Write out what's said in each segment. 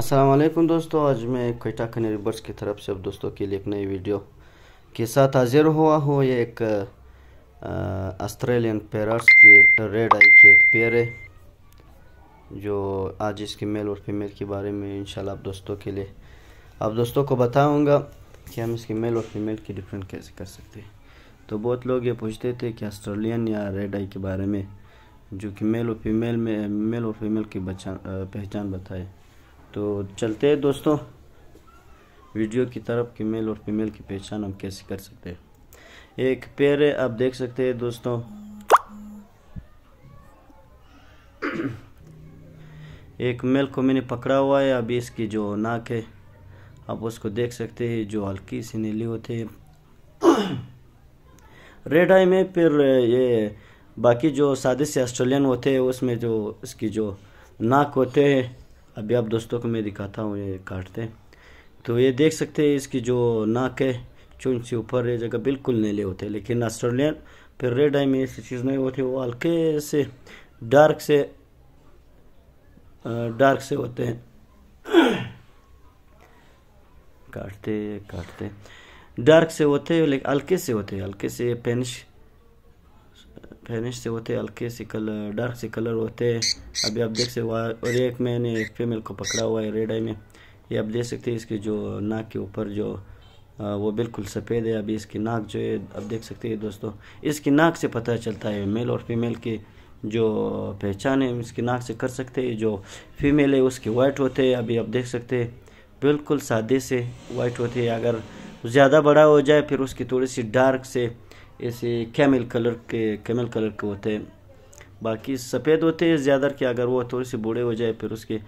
असलकुम दोस्तों आज मैं कोयटा खनीर रिबर्स की तरफ से अब दोस्तों के लिए एक नई वीडियो के साथ हाजिर हुआ हूँ ये एक ऑस्ट्रेलियन पेरर्स के रेड आई के एक पेयर है जो आज इसके मेल और फीमेल के बारे में इन आप दोस्तों के लिए आप दोस्तों को बताऊँगा कि हम इसके मेल और फीमेल की डिफरेंट कैसे कर सकते हैं तो बहुत लोग ये पूछते थे कि ऑस्ट्रेलियन या रेड आई के बारे में जो कि मेल और फीमेल में मेल और फीमेल की पहचान बताए तो चलते हैं दोस्तों वीडियो की तरफ कि मेल और फीमेल की पहचान हम कैसे कर सकते हैं एक पेयर है आप देख सकते हैं दोस्तों एक मेल को मैंने पकड़ा हुआ है अभी इसकी जो नाक है आप उसको देख सकते हैं जो हल्की सी नीली होती है रेड आई में फिर ये बाकी जो सादे से ऑस्ट्रेलियन होते हैं उसमें जो इसकी जो नाक होते हैं अभी आप दोस्तों को मैं दिखाता हूँ ये काटते तो ये देख सकते हैं इसकी जो नाक है चुन से ऊपर ये जगह बिल्कुल नीले होते हैं लेकिन ऑस्ट्रेलियन फिर रेड आई में ऐसी चीज़ नहीं होती वो हल्के से डार्क से डार्क से होते हैं काटते काटते डार्क से होते हैं लेकिन हल्के से होते हैं हल्के से पेनिश फेनिश से होते हल्के से कलर डार्क से कलर होते हैं अभी आप देख सकते हो और एक मैंने एक फीमेल को पकड़ा हुआ है रेड आई में ये आप देख सकते हैं इसकी जो नाक के ऊपर जो वो बिल्कुल सफ़ेद है अभी इसकी नाक जो है आप देख सकते हैं दोस्तों इसकी नाक से पता चलता है मेल और फीमेल की जो पहचान है इसकी नाक से कर सकते हैं जो फीमेल है उसके वाइट होते हैं अभी आप देख सकते हैं बिल्कुल सादे से वाइट होते हैं अगर ज़्यादा बड़ा हो जाए फिर उसकी थोड़ी सी डार्क से ऐसे कैमल कलर के कैमल कलर के होते हैं बाकी सफ़ेद होते हैं ज़्यादा कि अगर वो थोड़े से बूढ़े हो जाए फिर उसके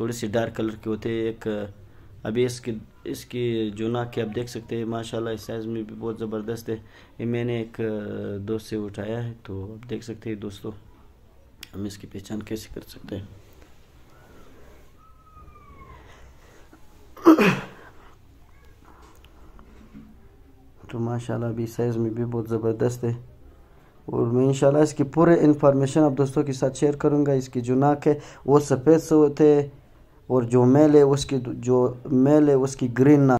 थोड़े से डार्क कलर के होते हैं एक अभी इसके इसकी जो नाक है आप देख सकते हैं माशाल्लाह इस साइज़ में भी बहुत ज़बरदस्त है ये मैंने एक दोस्त से उठाया है तो आप देख सकते हैं दोस्तों हम इसकी पहचान कैसे कर सकते हैं तो माशाल्लाह भी साइज़ में भी बहुत ज़बरदस्त है और मैं इंशाल्लाह इसकी पूरे इन्फॉर्मेशन आप दोस्तों के साथ शेयर करूँगा इसकी जो नाक है वो सफ़ेद से होते और जो मेल है उसकी जो मेल है उसकी ग्रीन नाक